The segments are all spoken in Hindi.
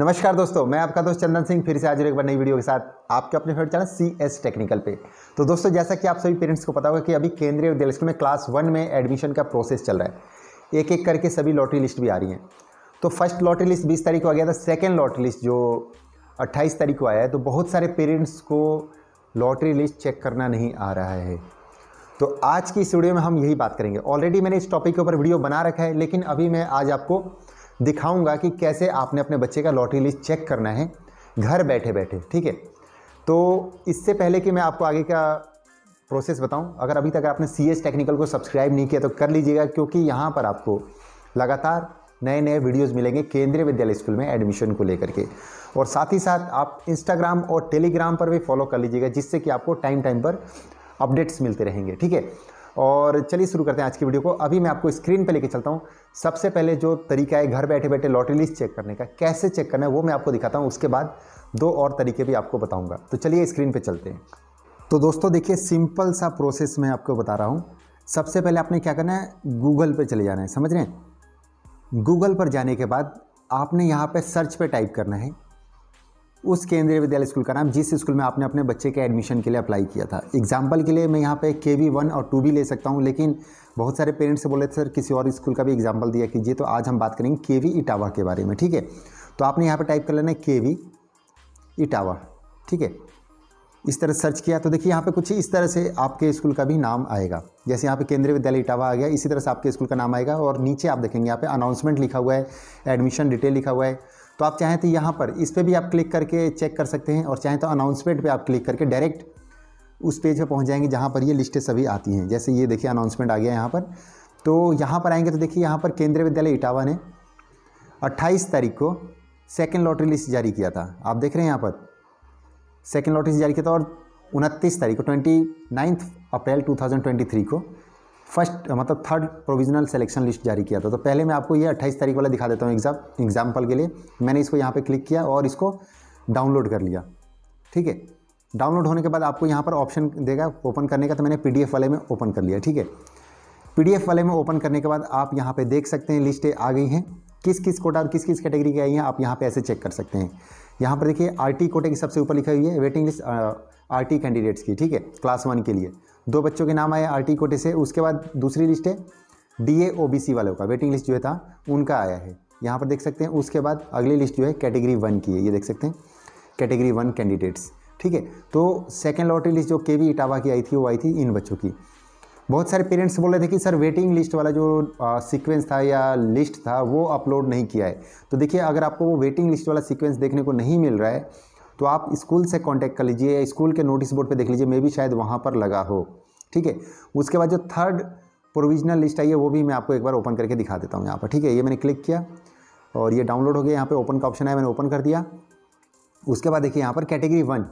नमस्कार दोस्तों मैं आपका दोस्त चंदन सिंह फिर से आज एक बार नई वीडियो के साथ आपके अपने favourite channel C S technical पे तो दोस्तों जैसा कि आप सभी पेरेंट्स को पता होगा कि अभी केंद्रीय विद्यालय स्कूल में क्लास वन में एडमिशन का प्रोसेस चल रहा है एक एक करके सभी लॉटरी लिस्ट भी आ रही हैं तो फर्स्ट लॉटरी लिस्ट बीस तारीख को आ गया था सेकेंड लॉटरी लिस्ट जो अट्ठाईस तारीख को आया है तो बहुत सारे पेरेंट्स को लॉटरी लिस्ट चेक करना नहीं आ रहा है तो आज की इस वीडियो में हम यही बात करेंगे ऑलरेडी मैंने इस टॉपिक के ऊपर वीडियो बना रखा है लेकिन अभी मैं आज आपको दिखाऊंगा कि कैसे आपने अपने बच्चे का लॉटरी लिस्ट चेक करना है घर बैठे बैठे ठीक है तो इससे पहले कि मैं आपको आगे का प्रोसेस बताऊं अगर अभी तक आपने सी एस टेक्निकल को सब्सक्राइब नहीं किया तो कर लीजिएगा क्योंकि यहाँ पर आपको लगातार नए नए वीडियोस मिलेंगे केंद्रीय विद्यालय स्कूल में एडमिशन को लेकर के और साथ ही साथ आप इंस्टाग्राम और टेलीग्राम पर भी फॉलो कर लीजिएगा जिससे कि आपको टाइम टाइम पर अपडेट्स मिलते रहेंगे ठीक है और चलिए शुरू करते हैं आज की वीडियो को अभी मैं आपको स्क्रीन पे लेके चलता हूँ सबसे पहले जो तरीका है घर बैठे बैठे लॉटरी लिस्ट चेक करने का कैसे चेक करना है वो मैं आपको दिखाता हूँ उसके बाद दो और तरीके भी आपको बताऊँगा तो चलिए स्क्रीन पर चलते हैं तो दोस्तों देखिए सिंपल सा प्रोसेस मैं आपको बता रहा हूँ सबसे पहले आपने क्या करना है गूगल पर चले जाना है समझ रहे हैं गूगल पर जाने के बाद आपने यहाँ पर सर्च पर टाइप करना है उस केंद्रीय विद्यालय स्कूल का नाम जिस स्कूल में आपने अपने बच्चे के एडमिशन के लिए अप्लाई किया था एग्जाम्पल के लिए मैं यहाँ पे के वी वन और टू भी ले सकता हूँ लेकिन बहुत सारे पेरेंट्स से बोले सर किसी और स्कूल का भी एग्जाम्पल दिया कीजिए तो आज हम बात करेंगे के वी इटावा के बारे में ठीक है तो आपने यहाँ पर टाइप कर लेना है के वी इटावा ठीक है इस तरह सर्च किया तो देखिए यहाँ पे कुछ इस तरह से आपके स्कूल का भी नाम आएगा जैसे यहाँ पे केंद्रीय विद्यालय इटावा आ गया इसी तरह से आपके स्कूल का नाम आएगा और नीचे आप देखेंगे यहाँ पे अनाउंसमेंट लिखा हुआ है एडमिशन डिटेल लिखा हुआ है तो आप चाहें तो यहाँ पर इस पर भी आप क्लिक करके चेक कर सकते हैं और चाहें तो अनाउंसमेंट पर आप क्लिक करके डायरेक्ट उस पेज पर पहुँच जाएंगे जहाँ पर ये लिस्टें सभी आती हैं जैसे ये देखिए अनाउंसमेंट आ गया यहाँ पर तो यहाँ पर आएंगे तो देखिए यहाँ पर केंद्रीय विद्यालय इटावा ने अट्ठाईस तारीख को सेकेंड लॉटरी लिस्ट जारी किया था आप देख रहे हैं यहाँ पर सेकेंड लॉटरी जारी किया था और उनतीस तारीख को ट्वेंटी नाइन्थ अप्रैल 2023 को फर्स्ट मतलब थर्ड प्रोविजनल सिलेक्शन लिस्ट जारी किया था तो पहले मैं आपको ये अट्ठाईस तारीख वाला दिखा देता हूँ एग्जाम एग्जाम्पल के लिए मैंने इसको यहाँ पर क्लिक किया और इसको डाउनलोड कर लिया ठीक है डाउनलोड होने के बाद आपको यहाँ पर ऑप्शन देगा ओपन करने का तो मैंने पी वाले में ओपन कर लिया ठीक है पी वाले में ओपन करने के बाद आप यहाँ पर देख सकते हैं लिस्टें आ गई हैं किस किस कोटा और किस किस कैटेगरी की आई हैं आप यहाँ पे ऐसे चेक कर सकते हैं यहाँ पर देखिए आरटी कोटे की सबसे ऊपर लिखा हुई है वेटिंग लिस्ट आरटी कैंडिडेट्स की ठीक है क्लास वन के लिए दो बच्चों के नाम आए आर टी कोटे से उसके बाद दूसरी लिस्ट है D A O B C वालों का वेटिंग लिस्ट जो है था उनका आया है यहाँ पर देख सकते हैं उसके बाद अगली लिस्ट जो है कैटेगरी वन की है ये देख सकते हैं कैटेगरी वन कैंडिडेट्स ठीक है तो सेकेंड लॉटरी लिस्ट जो के वी इटावा की आई थी वो आई थी इन बच्चों की बहुत सारे पेरेंट्स बोल रहे थे कि सर वेटिंग लिस्ट वाला जो सीक्वेंस था या लिस्ट था वो अपलोड नहीं किया है तो देखिए अगर आपको वो वेटिंग लिस्ट वाला सीक्वेंस देखने को नहीं मिल रहा है तो आप स्कूल से कॉन्टैक्ट कर लीजिए या स्कूल के नोटिस बोर्ड पर देख लीजिए मे भी शायद वहाँ पर लगा हो ठीक है उसके बाद जो थर्ड प्रोविजनल लिस्ट आई है वो भी मैं आपको एक बार ओपन करके दिखा देता हूँ यहाँ पर ठीक है ये मैंने क्लिक किया और ये डाउनलोड हो गया यहाँ पर ओपन का ऑप्शन है मैंने ओपन कर दिया उसके बाद देखिए यहाँ पर कैटेगरी वन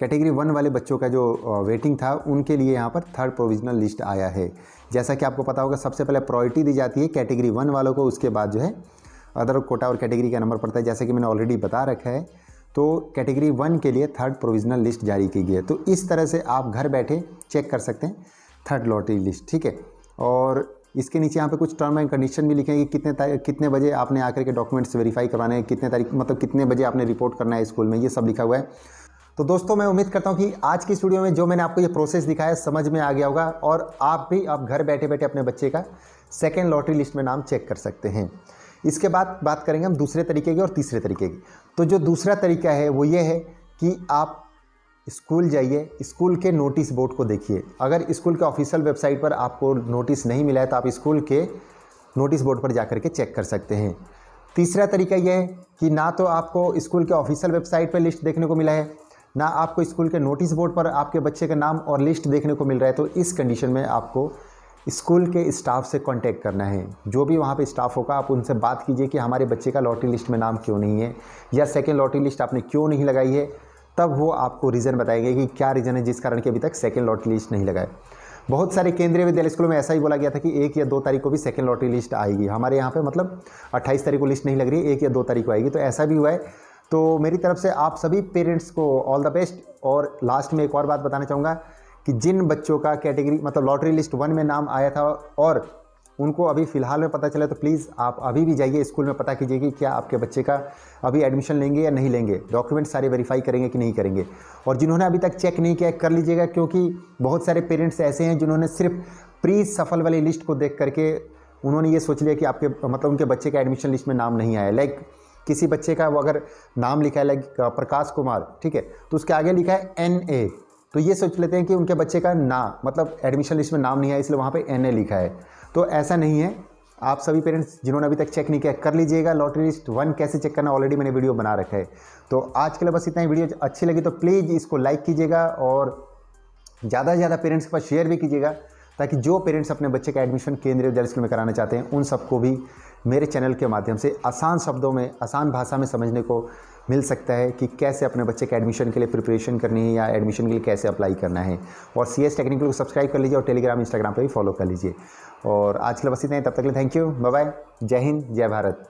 कैटेगरी वन वाले बच्चों का जो वेटिंग था उनके लिए यहाँ पर थर्ड प्रोविजनल लिस्ट आया है जैसा कि आपको पता होगा सबसे पहले प्रायोरिटी दी जाती है कैटेगरी वन वालों को उसके बाद जो है अदर कोटा और कैटेगरी का नंबर पड़ता है जैसे कि मैंने ऑलरेडी बता रखा है तो कैटेगरी वन के लिए थर्ड प्रोविजनल लिस्ट जारी की गई है तो इस तरह से आप घर बैठे चेक कर सकते हैं थर्ड लॉटरी लिस्ट ठीक है और इसके नीचे यहाँ पे कुछ टर्म एंड कंडीशन भी लिखे हैं कि कितने कितने बजे आपने आकर के डॉक्यूमेंट्स वेरीफाई करवाने हैं कितने तारीख मतलब कितने बजे आपने रिपोर्ट करना है स्कूल में ये सब लिखा हुआ है तो दोस्तों मैं उम्मीद करता हूँ कि आज की स्टूडियो में जो मैंने आपको ये प्रोसेस दिखाया समझ में आ गया होगा और आप भी आप घर बैठे बैठे अपने बच्चे का सेकेंड लॉटरी लिस्ट में नाम चेक कर सकते हैं इसके बाद बात करेंगे हम दूसरे तरीके की और तीसरे तरीके की तो जो दूसरा तरीका है वो ये है कि आप स्कूल जाइए स्कूल के नोटिस बोर्ड को देखिए अगर स्कूल के ऑफिशियल वेबसाइट पर आपको नोटिस नहीं मिला है तो आप स्कूल के नोटिस बोर्ड पर जा के चेक कर सकते हैं तीसरा तरीका यह है कि ना तो आपको स्कूल के ऑफिशियल वेबसाइट पर लिस्ट देखने को मिला है ना आपको स्कूल के नोटिस बोर्ड पर आपके बच्चे का नाम और लिस्ट देखने को मिल रहा है तो इस कंडीशन में आपको स्कूल के स्टाफ से कांटेक्ट करना है जो भी वहाँ पे स्टाफ होगा आप उनसे बात कीजिए कि हमारे बच्चे का लॉटरी लिस्ट में नाम क्यों नहीं है या सेकेंड लॉटरी लिस्ट आपने क्यों नहीं लगाई है तब वो आपको रीज़न बताएंगे कि क्या रीज़न है जिस कारण के अभी तक सेकेंड लॉटरी लिस्ट नहीं लगाए बहुत सारे केंद्रीय विद्यालय स्कूलों में ऐसा ही बोला गया था कि एक या दो तारीख को भी सेकेंड लॉटरी लिस्ट आएगी हमारे यहाँ पर मतलब अट्ठाईस तारीख को लिस्ट नहीं लग रही एक या दो तारीख को आएगी तो ऐसा भी हुआ है तो मेरी तरफ से आप सभी पेरेंट्स को ऑल द बेस्ट और लास्ट में एक और बात बताना चाहूँगा कि जिन बच्चों का कैटेगरी मतलब लॉटरी लिस्ट वन में नाम आया था और उनको अभी फ़िलहाल में पता चला तो प्लीज़ आप अभी भी जाइए स्कूल में पता कीजिए कि क्या आपके बच्चे का अभी एडमिशन लेंगे या नहीं लेंगे डॉक्यूमेंट सारे वेरीफाई करेंगे कि नहीं करेंगे और जिन्होंने अभी तक चेक नहीं किया कर लीजिएगा क्योंकि बहुत सारे पेरेंट्स ऐसे हैं जिन्होंने सिर्फ प्री सफल वाली लिस्ट को देख करके उन्होंने ये सोच लिया कि आपके मतलब उनके बच्चे का एडमिशन लिस्ट में नाम नहीं आया लाइक किसी बच्चे का वो अगर नाम लिखा है लाइक प्रकाश कुमार ठीक है तो उसके आगे लिखा है एन ए तो ये सोच लेते हैं कि उनके बच्चे का ना मतलब एडमिशन लिस्ट में नाम नहीं है इसलिए वहाँ पे एन लिखा है तो ऐसा नहीं है आप सभी पेरेंट्स जिन्होंने अभी तक चेक नहीं किया कर लीजिएगा लॉटरी लिस्ट वन कैसे चेक करना ऑलरेडी मैंने वीडियो बना रखा है तो आज के लिए बस इतना ही वीडियो अच्छी लगी तो प्लीज़ इसको लाइक कीजिएगा और ज़्यादा से ज़्यादा पेरेंट्स के पास शेयर भी कीजिएगा ताकि जो पेरेंट्स अपने बच्चे का एडमिशन केंद्रीय विद्यालय स्कूल में कराना चाहते हैं उन सबको भी मेरे चैनल के माध्यम से आसान शब्दों में आसान भाषा में समझने को मिल सकता है कि कैसे अपने बच्चे के एडमिशन के लिए प्रिपरेशन करनी है या एडमिशन के लिए कैसे अप्लाई करना है और सी एस टेक्निकल को सब्सक्राइब कर लीजिए और टेलीग्राम इंस्टाग्राम पर भी फॉलो कर लीजिए और आज के लिए बस इतना ही तब तक के लिए थैंक यू बाय जय हिंद जय भारत